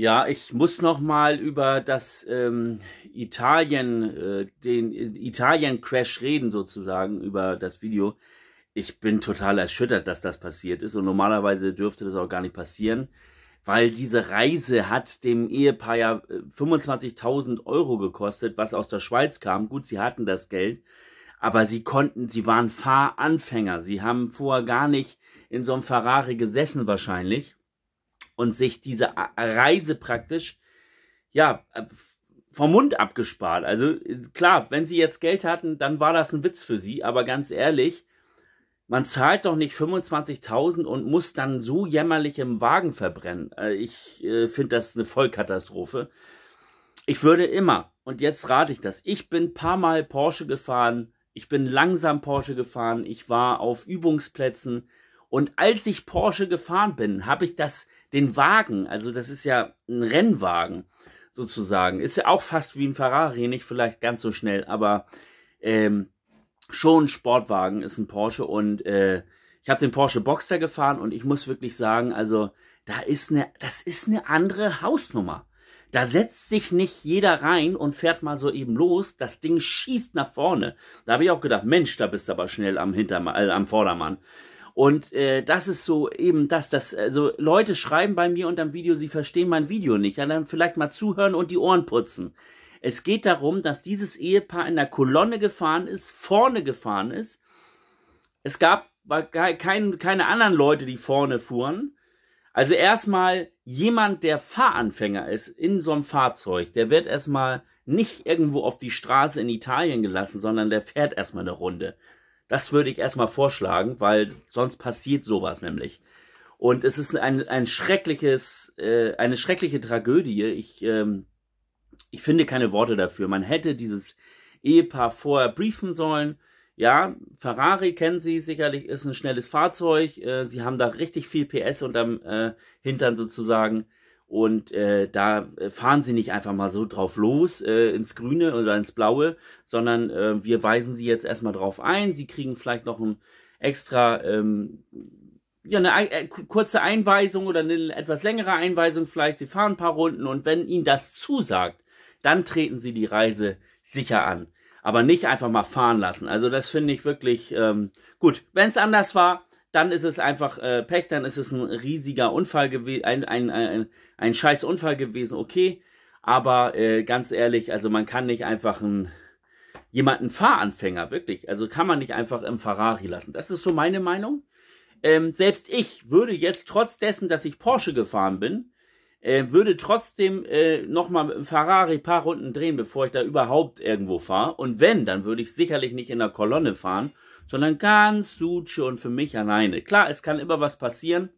Ja, ich muss noch mal über das ähm, Italien, äh, den äh, Italien-Crash reden sozusagen über das Video. Ich bin total erschüttert, dass das passiert ist und normalerweise dürfte das auch gar nicht passieren, weil diese Reise hat dem Ehepaar ja 25.000 äh, Euro gekostet, was aus der Schweiz kam. Gut, sie hatten das Geld, aber sie konnten, sie waren Fahranfänger. Sie haben vorher gar nicht in so einem Ferrari gesessen wahrscheinlich und sich diese Reise praktisch, ja, äh, vom Mund abgespart. Also klar, wenn sie jetzt Geld hatten, dann war das ein Witz für sie, aber ganz ehrlich, man zahlt doch nicht 25.000 und muss dann so jämmerlich im Wagen verbrennen. Äh, ich äh, finde das eine Vollkatastrophe. Ich würde immer, und jetzt rate ich das, ich bin ein paar Mal Porsche gefahren, ich bin langsam Porsche gefahren, ich war auf Übungsplätzen, und als ich Porsche gefahren bin, habe ich das, den Wagen, also das ist ja ein Rennwagen sozusagen, ist ja auch fast wie ein Ferrari, nicht vielleicht ganz so schnell, aber ähm, schon ein Sportwagen ist ein Porsche und äh, ich habe den Porsche Boxster gefahren und ich muss wirklich sagen, also da ist eine, das ist eine andere Hausnummer. Da setzt sich nicht jeder rein und fährt mal so eben los. Das Ding schießt nach vorne. Da habe ich auch gedacht, Mensch, da bist du aber schnell am Hintermann, äh, am Vordermann. Und äh, das ist so eben das, dass also Leute schreiben bei mir unterm Video, sie verstehen mein Video nicht. Ja, dann vielleicht mal zuhören und die Ohren putzen. Es geht darum, dass dieses Ehepaar in der Kolonne gefahren ist, vorne gefahren ist. Es gab kein, keine anderen Leute, die vorne fuhren. Also erstmal jemand, der Fahranfänger ist in so einem Fahrzeug, der wird erstmal nicht irgendwo auf die Straße in Italien gelassen, sondern der fährt erstmal eine Runde. Das würde ich erstmal vorschlagen, weil sonst passiert sowas nämlich. Und es ist ein, ein schreckliches, äh, eine schreckliche Tragödie. Ich, ähm, ich finde keine Worte dafür. Man hätte dieses Ehepaar vorher briefen sollen. Ja, Ferrari kennen Sie sicherlich, ist ein schnelles Fahrzeug. Äh, sie haben da richtig viel PS unterm äh, Hintern sozusagen. Und äh, da äh, fahren sie nicht einfach mal so drauf los äh, ins Grüne oder ins Blaue, sondern äh, wir weisen sie jetzt erstmal drauf ein. Sie kriegen vielleicht noch ein extra, ähm, ja, eine äh, kurze Einweisung oder eine etwas längere Einweisung vielleicht. Sie fahren ein paar Runden und wenn ihnen das zusagt, dann treten sie die Reise sicher an. Aber nicht einfach mal fahren lassen. Also das finde ich wirklich ähm, gut. Wenn es anders war, dann ist es einfach äh, Pech, dann ist es ein riesiger Unfall gewesen, ein, ein, ein, ein scheiß Unfall gewesen, okay. Aber äh, ganz ehrlich, also man kann nicht einfach ein, jemanden Fahranfänger, wirklich, also kann man nicht einfach im Ferrari lassen. Das ist so meine Meinung. Ähm, selbst ich würde jetzt, trotz dessen, dass ich Porsche gefahren bin, äh, würde trotzdem äh, nochmal mit dem Ferrari paar Runden drehen, bevor ich da überhaupt irgendwo fahre. Und wenn, dann würde ich sicherlich nicht in der Kolonne fahren, sondern ganz Suche und für mich alleine. Klar, es kann immer was passieren,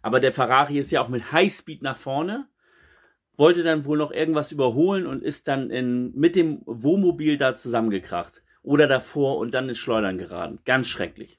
aber der Ferrari ist ja auch mit Highspeed nach vorne wollte dann wohl noch irgendwas überholen und ist dann in, mit dem Wohnmobil da zusammengekracht. Oder davor und dann ins Schleudern geraten. Ganz schrecklich.